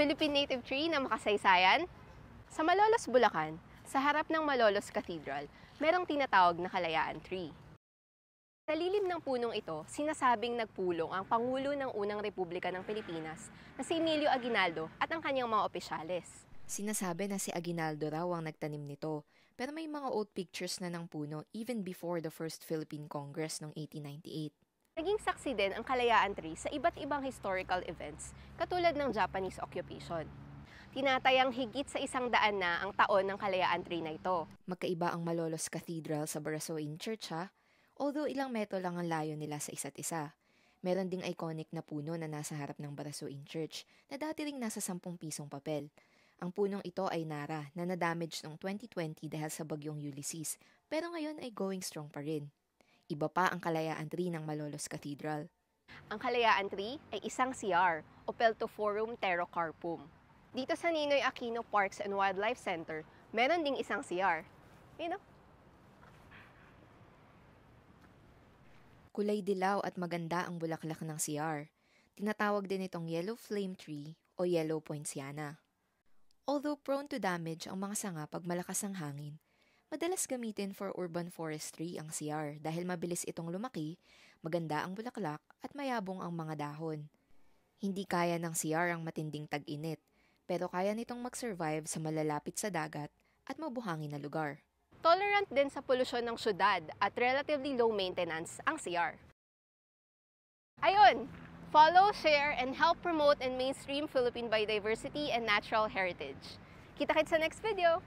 Philippine native tree na makasaysayan? Sa Malolos, Bulacan, sa harap ng Malolos Cathedral, merong tinatawag na kalayaan tree. Sa lilim ng punong ito, sinasabing nagpulong ang Pangulo ng Unang Republika ng Pilipinas na si Emilio Aguinaldo at ang kanyang mga opisyales. Sinasabi na si Aguinaldo raw ang nagtanim nito, pero may mga old pictures na ng puno even before the first Philippine Congress noong 1898. Naging saksi din ang Kalayaan Tree sa iba't ibang historical events, katulad ng Japanese occupation. Tinatayang higit sa isang daan na ang taon ng Kalayaan Tree na ito. Magkaiba ang Malolos Cathedral sa Barasoin Church ha, although ilang metro lang ang layo nila sa isa't isa. Meron ding iconic na puno na nasa harap ng Barasoin Church na dati ring nasa 10 pisong papel. Ang punong ito ay Nara na na-damage noong 2020 dahil sa bagyong Ulysses, pero ngayon ay going strong pa rin. Iba pa ang kalayaan tree ng Malolos Cathedral. Ang kalayaan tree ay isang CR o Peltoforum pterocarpum. Dito sa Ninoy Aquino Parks and Wildlife Center, meron ding isang CR. You Kulay dilaw at maganda ang bulaklak ng CR. Tinatawag din itong yellow flame tree o yellow poinciana. Although prone to damage ang mga sanga pag malakas ang hangin, Madalas gamitin for urban forestry ang CR dahil mabilis itong lumaki, maganda ang bulaklak at mayabong ang mga dahon. Hindi kaya ng CR ang matinding tag-init, pero kaya nitong mag-survive sa malalapit sa dagat at mabuhangin na lugar. Tolerant din sa polusyon ng syudad at relatively low maintenance ang CR. Ayun, follow, share, and help promote and mainstream Philippine biodiversity and natural heritage. Kita-kits sa next video!